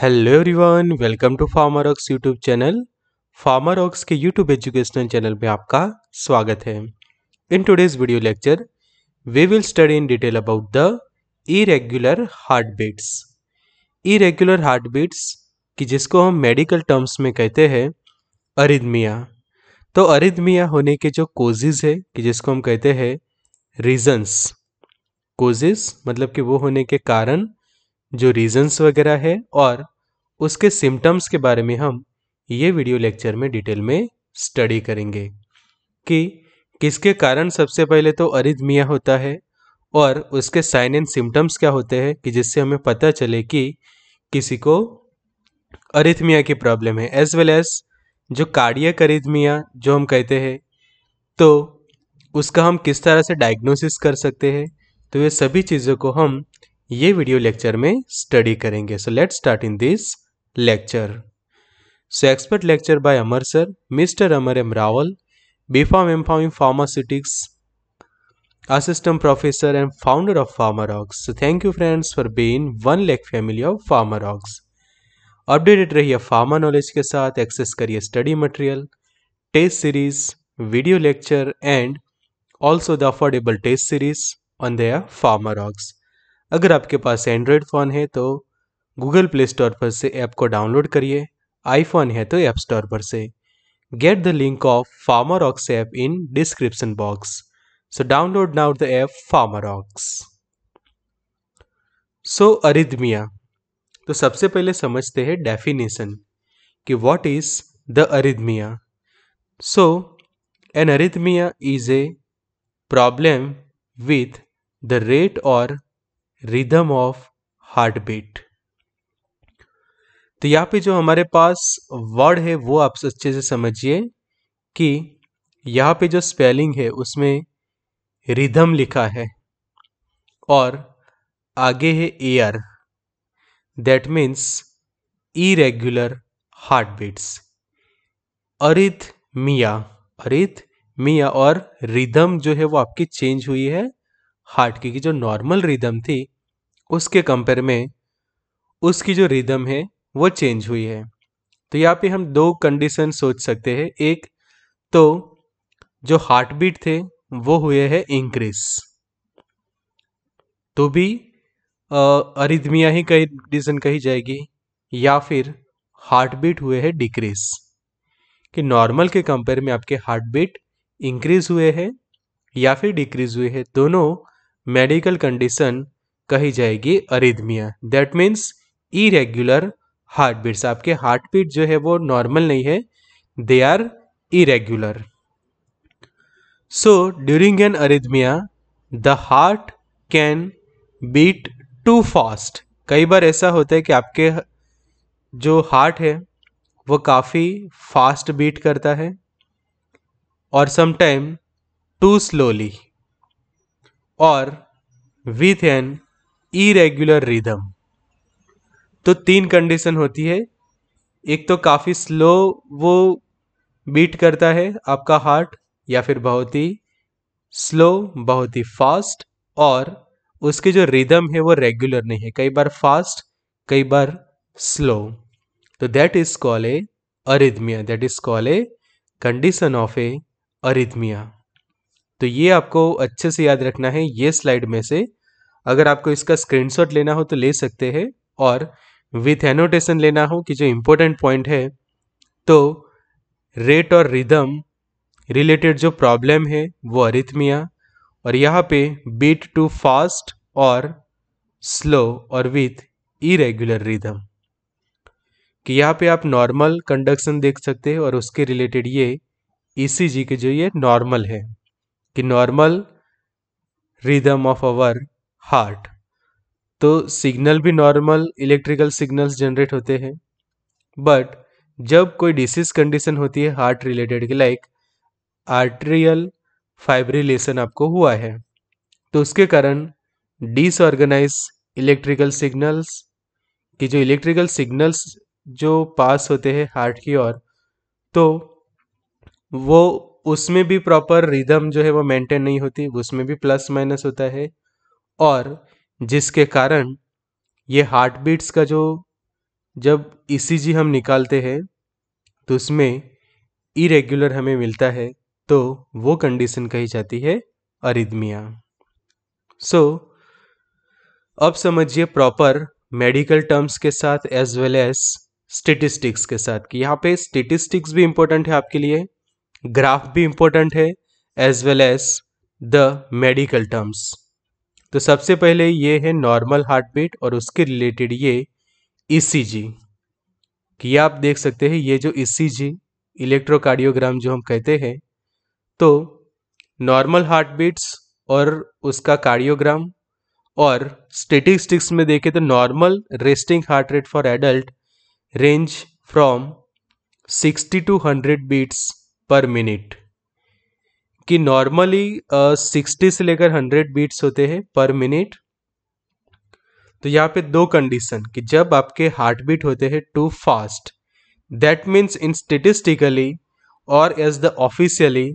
Hello everyone welcome to PharmaRox YouTube channel PharmaRox के YouTube educational channel में आपका स्वागत है in today's video lecture we will study in detail about the irregular heart beats irregular heart beats कि जिसको हम medical terms में कहते हैं अरिदमिया तो अरिदमिया होने के जो कोजेज है कि जिसको हम कहते हैं रीजन्स कोजेज मतलब कि वो होने के कारण जो रीजंस वगैरह है और उसके सिम्टम्स के बारे में हम ये वीडियो लेक्चर में डिटेल में स्टडी करेंगे कि किसके कारण सबसे पहले तो अरिथमिया होता है और उसके साइन एंड सिम्टम्स क्या होते हैं कि जिससे हमें पता चले कि किसी को अरिथमिया की प्रॉब्लम है एज वेल एज जो कार्डियक अरिथमिया जो हम कहते हैं तो उसका हम किस तरह से डायग्नोसिस कर सकते हैं तो ये सभी चीज़ों को हम ये वीडियो लेक्चर में स्टडी करेंगे so let start in this lecture so expert lecture by Amar sir mister Amar M Rawal B pharm M pharm in pharmaceutics assistant assistant professor and founder of PharmaRox. Thank you friends for for one lake family of PharmaRox updated रहिए pharma knowledge के साथ access करिए study material test series video lecture and also the affordable test series on the PharmaRox अगर आपके पास Android phone है तो Google play store पर से ऐप को डाउनलोड करिए आईफोन है तो ऐप स्टोर पर से get the link of PharmaRox app in description box so download now the app PharmaRox so arrhythmia तो सबसे पहले समझते हैं डेफिनेशन कि what is the arrhythmia so an arrhythmia is a problem with the rate और rhythm of heart beat तो यहां पे जो हमारे पास वर्ड है वो आप अच्छे से समझिए कि यहां पे जो स्पेलिंग है उसमें रिदम लिखा है और आगे है एयर that means irregular heart beats arrhythmia arrhythmia और रिदम जो है वो आपकी चेंज हुई है हार्ट की जो नॉर्मल रिदम थी उसके कंपेयर में उसकी जो रिदम है वो चेंज हुई है तो यहाँ पे हम दो कंडीशन सोच सकते हैं एक तो जो हार्ट बीट थे वो हुए हैं इंक्रीज तो भी अरिदमिया ही कई कंडीशन कही जाएगी या फिर हार्ट बीट हुए हैं डिक्रीज कि नॉर्मल के कंपेयर में आपके हार्ट बीट इंक्रीज हुए हैं या फिर डिक्रीज हुए हैं दोनों मेडिकल कंडीशन कही जाएगी arrhythmia that means irregular heart beats आपके हार्ट बीट जो है वो नॉर्मल नहीं है they are irregular so during an arrhythmia the heart can beat too fast कई बार ऐसा होता है कि आपके जो हार्ट है वो काफ़ी फास्ट बीट करता है और समटाइम टू स्लोली और विथ एन इरेगुलर रिदम तो तीन कंडीशन होती है एक तो काफ़ी स्लो वो बीट करता है आपका हार्ट या फिर बहुत ही स्लो बहुत ही फास्ट और उसकी जो रिदम है वो रेगुलर नहीं है कई बार फास्ट कई बार स्लो तो that is call a arrhythmia that is call a condition of a arrhythmia तो ये आपको अच्छे से याद रखना है ये स्लाइड में से अगर आपको इसका स्क्रीनशॉट लेना हो तो ले सकते हैं और विथ एनोटेशन लेना हो कि जो इम्पोर्टेंट पॉइंट है तो रेट और रिदम रिलेटेड जो प्रॉब्लम है वो अरिथमिया और यहाँ पे बीट टू फास्ट और स्लो और विथ इरेगुलर रिदम कि यहाँ पे आप नॉर्मल कंडक्शन देख सकते हैं और उसके रिलेटेड ये ईसीजी e के जो ये नॉर्मल है कि normal rhythm of our heart तो सिग्नल भी नॉर्मल इलेक्ट्रिकल सिग्नल्स जनरेट होते हैं बट जब कोई डिसीज कंडीशन होती है हार्ट रिलेटेड की लाइक आर्ट्रियल फाइब्रिलेशन आपको हुआ है तो उसके कारण डिसऑर्गेनाइज इलेक्ट्रिकल सिग्नल्स कि जो इलेक्ट्रिकल सिग्नल्स जो पास होते हैं हार्ट की ओर तो वो उसमें भी प्रॉपर रिदम जो है वो मेंटेन नहीं होती उसमें भी प्लस माइनस होता है और जिसके कारण ये हार्ट बीट्स का जो जब ई e हम निकालते हैं तो उसमें इरेगुलर हमें मिलता है तो वो कंडीशन कही जाती है अरिदमिया सो so, अब समझिए प्रॉपर मेडिकल टर्म्स के साथ एज वेल एज स्टेटिस्टिक्स के साथ कि यहाँ पे स्टेटिस्टिक्स भी इम्पोर्टेंट है आपके लिए ग्राफ भी इम्पोर्टेंट है as well as the medical terms तो सबसे पहले ये है नॉर्मल हार्ट बीट और उसके रिलेटेड ये ईसीजी e कि आप देख सकते हैं ये जो ईसीजी e इलेक्ट्रोकार्डियोग्राम जो हम कहते हैं तो नॉर्मल हार्ट बीट्स और उसका कार्डियोग्राम और स्टेटिस्टिक्स में देखें तो normal resting heart rate for adult range from 60 to 100 beats per minute कि नॉर्मली सिक्सटी से लेकर हंड्रेड बीट्स होते हैं पर मिनट तो यहाँ पे दो कंडीशन कि जब आपके हार्ट बीट होते हैं too fast that means in statistically और as the officially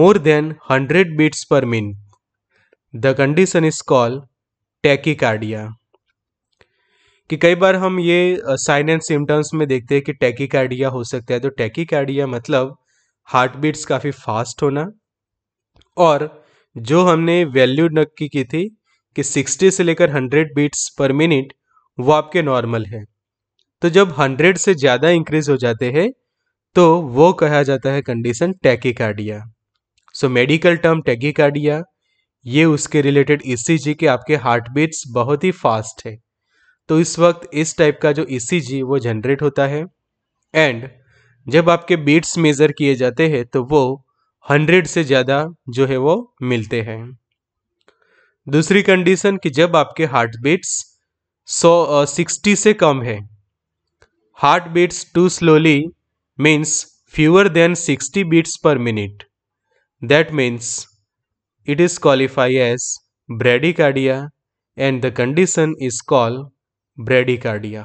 more than hundred beats per minute the condition is call tachycardia कि कई बार हम ये साइन एंड सिम्टम्स में देखते हैं कि टैकिकार्डिया हो सकता है तो टैकिकार्डिया मतलब हार्ट बीट्स काफ़ी फास्ट होना और जो हमने वैल्यू नक्की की थी कि 60 से लेकर 100 बीट्स पर मिनट वो आपके नॉर्मल है तो जब 100 से ज़्यादा इंक्रीज हो जाते हैं तो वो कहा जाता है condition tachycardia so medical term tachycardia ये उसके रिलेटेड ईसीजी e के आपके हार्ट बीट्स बहुत ही फास्ट है तो इस वक्त इस टाइप का जो ईसीजी e वो जनरेट होता है एंड जब आपके बीट्स मेजर किए जाते हैं तो वो हंड्रेड से ज्यादा जो है वो मिलते हैं दूसरी कंडीशन कि जब आपके हार्ट बीट्स सौ सिक्सटी से कम है heart beats too slowly means fewer than sixty beats per minute that means it is qualify as bradycardia and the condition is call bradycardia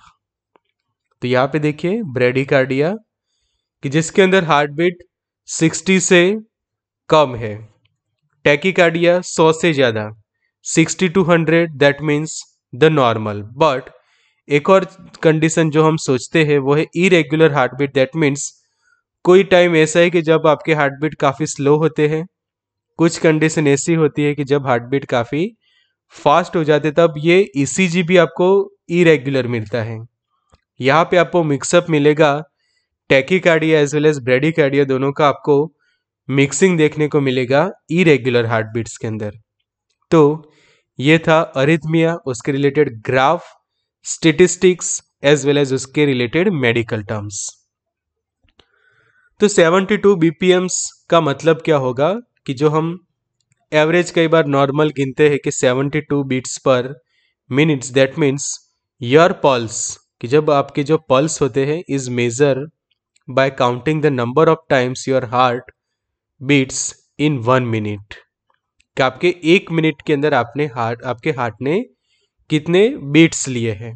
तो यहाँ पे देखिए ब्रेडिकार्डिया कि जिसके अंदर हार्ट बीट 60 से कम है कार्डिया 100 से ज़्यादा 60 to 100 that means the normal but एक और कंडीशन जो हम सोचते हैं वो है irregular heart beat that means कोई टाइम ऐसा है कि जब आपके हार्ट बीट काफ़ी स्लो होते हैं कुछ कंडीशन ऐसी होती है कि जब हार्ट बीट काफ़ी फास्ट हो जाते तब ये ई e भी आपको इरेगुलर मिलता है यहाँ पे आपको मिक्सअप मिलेगा tachycardia as well as bradycardia दोनों का आपको मिक्सिंग देखने को मिलेगा इरेगुलर हार्ट बीट्स के अंदर तो ये था अरिथमिया उसके related graph statistics as well as उसके रिलेटेड मेडिकल टर्म्स तो 72 बीपीएम्स का मतलब क्या होगा कि जो हम एवरेज कई बार नॉर्मल गिनते हैं कि 72 beats per minutes that means your pulse कि जब आपके जो पल्स होते हैं is measure by counting the number of times your heart beats in one minute कि आपके एक मिनट के अंदर आपने हार्ट आपके हार्ट ने कितने बीट्स लिए हैं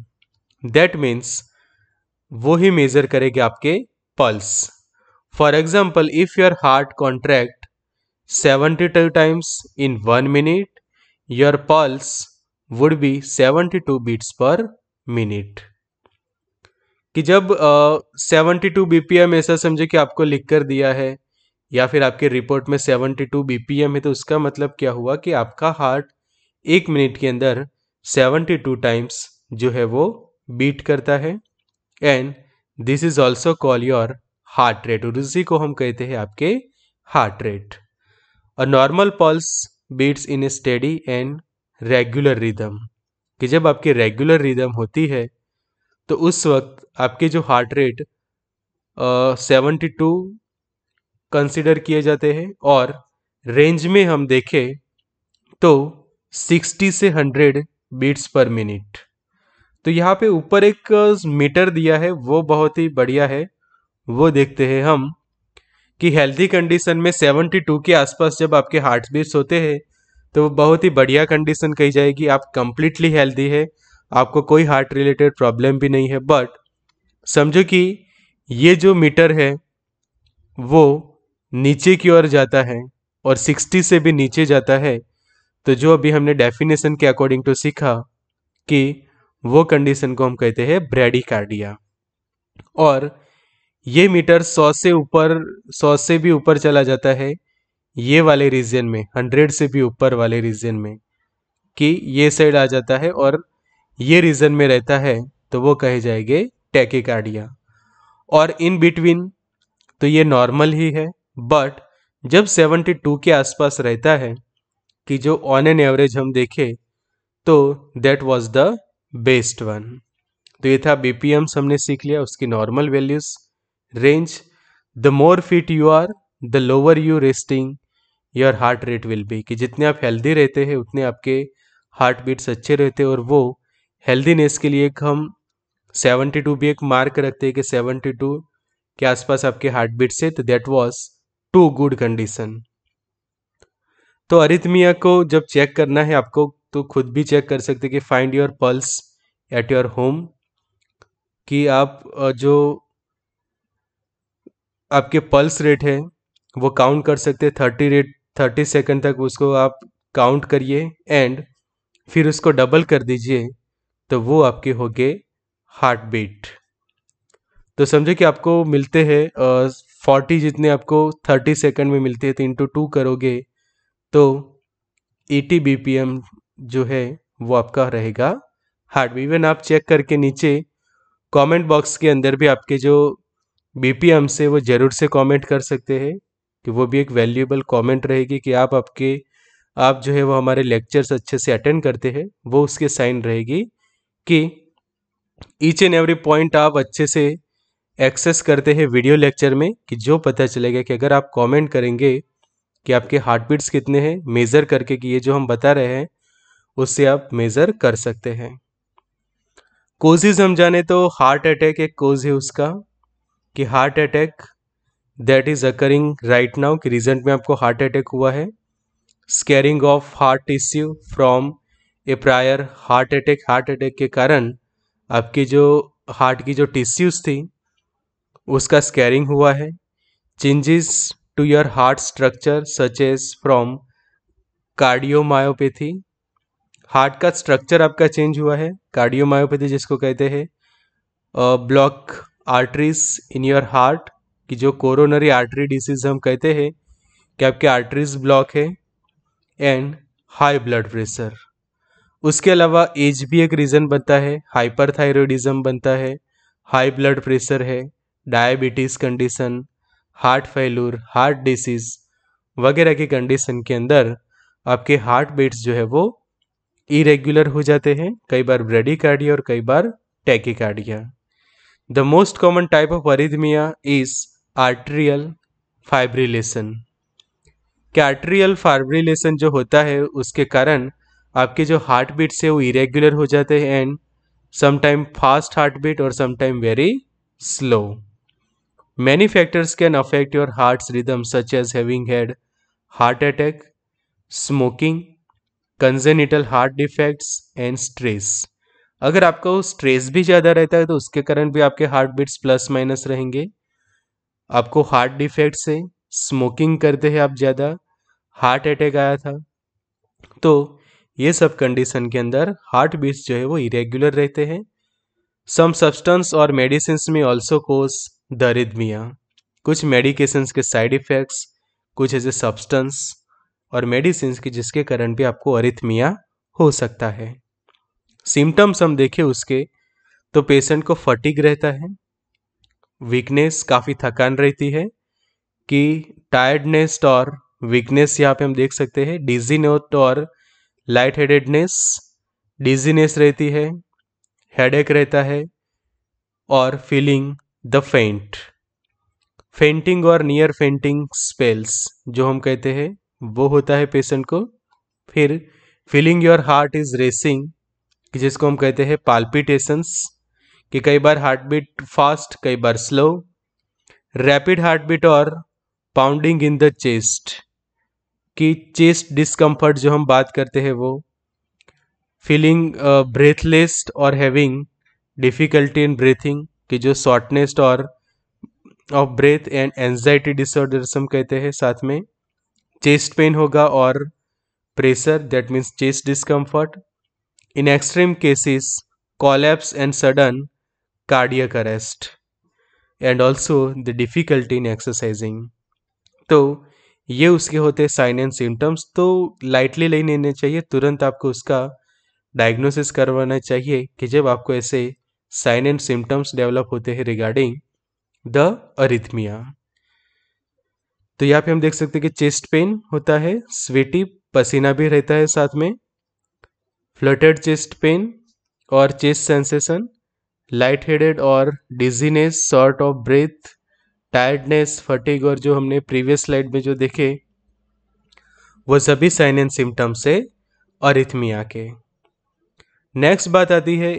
दैट मीन्स वो ही मेजर करेगा आपके pulse for example if your heart contract seventy two times in one minute your pulse would be seventy two beats per minute कि जब सेवेंटी टू बी ऐसा समझे कि आपको लिख कर दिया है या फिर आपके रिपोर्ट में सेवेंटी टू बी है तो उसका मतलब क्या हुआ कि आपका हार्ट एक मिनट के अंदर सेवेंटी टू टाइम्स जो है वो बीट करता है and this is also call your heart rate और उसी को हम कहते हैं आपके heart rate a normal pulse beats in a steady and regular rhythm कि जब आपकी रेगुलर रिदम होती है तो उस वक्त आपके जो heart rate seventy two consider किए जाते हैं और रेंज में हम देखें तो सिक्सटी से हंड्रेड बीट्स पर मिनट तो यहाँ पे ऊपर एक मीटर दिया है वो बहुत ही बढ़िया है वो देखते हैं हम कि हेल्दी कंडीशन में टू के आसपास जब आपके हार्ट बीट्स होते हैं तो वो बहुत ही बढ़िया कंडीशन कही जाएगी आप कंप्लीटली हेल्दी है आपको कोई हार्ट रिलेटेड प्रॉब्लम भी नहीं है बट समझो कि ये जो मीटर है वो नीचे की ओर जाता है और 60 से भी नीचे जाता है तो जो अभी हमने डेफिनेशन के अकॉर्डिंग टू सीखा कि वो कंडीशन को हम कहते हैं ब्रेडिकार्डिया और ये मीटर 100 से ऊपर 100 से भी ऊपर चला जाता है ये वाले रीजन में 100 से भी ऊपर वाले रीजन में कि ये साइड आ जाता है और ये रीजन में रहता है तो वो कहे जाएंगे टैकेकार्डिया और इन बिटवीन तो ये नॉर्मल ही है बट जब 72 के आसपास रहता है कि जो ऑन एन एवरेज हम देखें तो that was the best one तो ये था बीपीएम्स हमने सीख लिया उसकी normal values range the more fit you are the lower you resting your heart rate will be कि जितने आप हेल्दी रहते हैं उतने आपके हार्ट बीट्स अच्छे रहते हैं और वो हेल्दीनेस के लिए एक हम 72 भी एक मार्क रखते हैं कि 72 के आसपास आपके हार्ट बीट से तो that was too good condition तो अरिथमिया को जब चेक करना है आपको तो खुद भी चेक कर सकते कि find your pulse at your home कि आप जो आपके पल्स रेट है वो काउंट कर सकते थर्टी रेट थर्टी सेकेंड तक उसको आप काउंट करिए एंड फिर उसको डबल कर दीजिए तो वो आपके हो गए हार्ट बीट तो समझे कि आपको मिलते हैं फोर्टी जितने आपको थर्टी सेकेंड में मिलते हैं तो इंटू टू करोगे तो एटी बी पी एम जो है वो आपका रहेगा हार्ट बीट इवन आप चेक करके नीचे कमेंट बॉक्स के अंदर भी आपके जो बी से वो ज़रूर से कमेंट कर सकते हैं कि वो भी एक वैल्यूएबल कमेंट रहेगी कि आप आपके आप जो है वो हमारे लेक्चर्स अच्छे से अटेंड करते हैं वो उसके साइन रहेगी कि ईच एंड एवरी पॉइंट आप अच्छे से एक्सेस करते हैं वीडियो लेक्चर में कि जो पता चलेगा कि अगर आप कमेंट करेंगे कि आपके हार्ट बीट्स कितने हैं मेज़र करके कि ये जो हम बता रहे हैं उससे आप मेज़र कर सकते हैं कोजेज हम जाने तो हार्ट अटैक एक कोज है उसका कि heart attack that is occurring right now कि रिजेंट में आपको हार्ट अटैक हुआ है scarring of heart tissue from ये prior heart attack heart attack के कारण आपकी जो हार्ट की जो टिश्यूज थी उसका स्कैरिंग हुआ है changes to your heart structure such as from cardiomyopathy heart का स्ट्रक्चर आपका चेंज हुआ है कार्डियोमायोपैथी जिसको कहते हैं block arteries in your heart कि जो कोरोनरी आर्टरी डिसीज हम कहते हैं कि आपके आर्टरीज ब्लॉक है एंड हाई ब्लड प्रेशर उसके अलावा एज भी एक रीज़न बनता है हाइपरथायरॉयडिज्म बनता है हाई ब्लड प्रेशर है diabetes condition heart failure heart disease वगैरह के कंडीशन के अंदर आपके हार्ट बीट्स जो है वो इरेगुलर हो जाते हैं कई बार ब्रेडिकार्डिया और कई बार tachycardia the most common type of arrhythmia is atrial fibrillation क्या आर्ट्रियल फाइब्रिलेशन जो होता है उसके कारण आपके जो हार्ट बीट्स है वो इरेगुलर हो जाते हैं and sometime fast heart beat और sometime very slow many factors can affect your heart rhythm such as having had heart attack smoking congenital heart defects and stress अगर आपका वो स्ट्रेस भी ज़्यादा रहता है तो उसके कारण भी आपके हार्ट बीट्स प्लस माइनस रहेंगे आपको हार्ट डिफेक्ट से स्मोकिंग करते हैं आप ज़्यादा हार्ट अटैक आया था तो ये सब कंडीशन के अंदर हार्ट बीट्स जो है वो इरेग्युलर रहते हैं सम सब्सटेंस और मेडिसिन में ऑल्सो कोस द रिदमिया कुछ मेडिकेशंस के साइड इफ़ेक्ट्स कुछ ऐसे सब्सटेंस और मेडिसिन की जिसके कारण भी आपको अरिथमिया हो सकता है सिम्टम्स हम देखें उसके तो पेशेंट को फटिग रहता है वीकनेस काफ़ी थकान रहती है कि टायर्डनेस और वीकनेस यहाँ पे हम देख सकते हैं डिजीनेट और लाइट हेडेडनेस डिजीनेस रहती है हेडेक रहता है और फीलिंग द फेंट फेंटिंग और नियर फेंटिंग स्पेल्स जो हम कहते हैं वो होता है पेशेंट को फिर feeling your heart is racing जिसको हम कहते हैं पाल्पिटेशंस कि कई बार हार्ट बीट फास्ट कई बार स्लो रैपिड हार्ट बीट और पाउंडिंग इन द चेस्ट कि चेस्ट डिस्कम्फर्ट जो हम बात करते हैं वो फीलिंग ब्रेथलेस और हैविंग डिफ़िकल्टी इन ब्रीथिंग कि जो शॉर्टनेस और of breath and anxiety disorders हम कहते हैं साथ में चेस्ट पेन होगा और pressure that means chest discomfort in extreme cases collapse and sudden cardiac arrest and also the difficulty in exercising तो ये उसके होते साइन एंड सिम्टम्स तो लाइटली नहीं लेने चाहिए तुरंत आपको उसका डायग्नोसिस करवाना चाहिए कि जब आपको ऐसे साइन एंड सिम्टम्स डेवलप होते हैं रिगार्डिंग द अरिथमिया तो यहाँ पे हम देख सकते हैं कि चेस्ट पेन होता है स्वेटी पसीना भी रहता है साथ में फ्लटेड चेस्ट पेन और चेस्ट सेंसेशन लाइट हेडेड और dizziness short of breath tiredness fatigue और जो हमने प्रीवियस स्लाइड में जो देखे वो सभी साइन एंड सिम्टम्स है अरिथमिया के नेक्स्ट बात आती है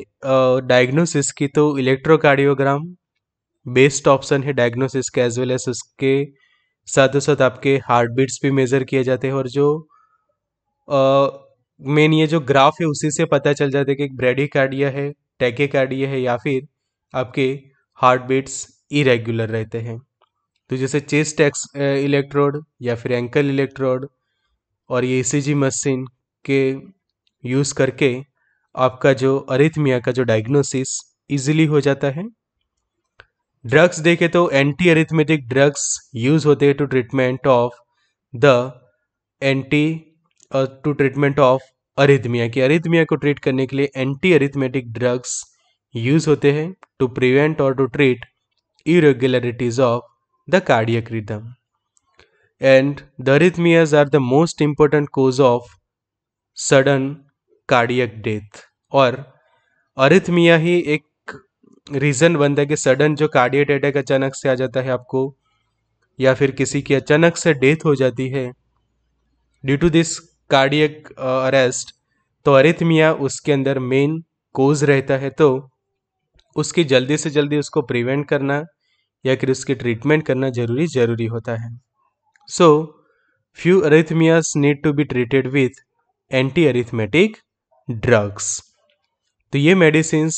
डायग्नोसिस की तो इलेक्ट्रोकार्डियोग्राम बेस्ट ऑप्शन है डायग्नोसिस के एज वेल एज उसके साथों साथ आपके हार्ट बीट्स भी मेज़र किए जाते हैं और जो मेन ये जो ग्राफ है उसी से पता चल जाता है कि ब्रेडी कार्डिया है टैके कार्डिया है या फिर आपके हार्ट बीट्स इरेगुलर रहते हैं तो जैसे चेस्ट एक्स इलेक्ट्रोड या फिर एंकल इलेक्ट्रोड और ये ई e मशीन के यूज़ करके आपका जो अरिथमिया का जो डायग्नोसिस इजीली हो जाता है ड्रग्स देखें तो एंटी अरिथमेटिक ड्रग्स यूज होते हैं to treatment of the anti to treatment of arrhythmia की अरिथमिया को ट्रीट करने के लिए एंटी अरिथमेटिक ड्रग्स यूज होते हैं टू प्रिवेंट और to treat irregularities of the cardiac rhythm. And the arrhythmias are the most important cause of sudden cardiac death. और arrhythmia ही एक रीज़न बनता है कि सडन जो कार्डियट अटैक अचानक से आ जाता है आपको या फिर किसी की अचानक से डेथ हो जाती है due to this cardiac arrest तो अरिथमिया उसके अंदर मेन कोज रहता है तो उसकी जल्दी से जल्दी उसको प्रिवेंट करना या फिर उसकी ट्रीटमेंट करना जरूरी जरूरी होता है so few arrhythmias need to be treated with anti arrhythmic drugs तो ये मेडिसिन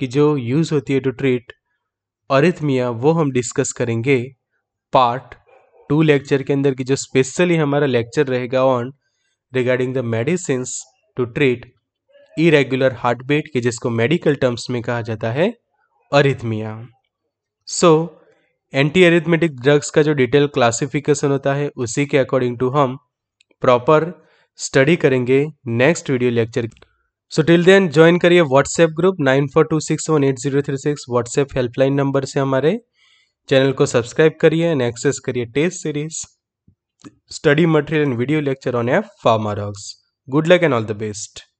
की जो यूज़ होती है टू ट्रीट अरिथमिया वो हम डिस्कस करेंगे पार्ट टू लेक्चर के अंदर की जो स्पेशली हमारा लेक्चर रहेगा on regarding the medicine to treat irregular heart beat के जिसको मेडिकल टर्म्स में कहा जाता है arrhythmia so anti arrhythmic drugs का जो डिटेल क्लासिफिकेशन होता है उसी के अकॉर्डिंग टू हम प्रॉपर स्टडी करेंगे next video lecture so till then join करिए WhatsApp group nine four two six one eight zero three six WhatsApp helpline number से हमारे चैनल को सब्सक्राइब करिए एंड एक्सेस करिए test series study material and video lecture on F pharma rocks good luck and all the best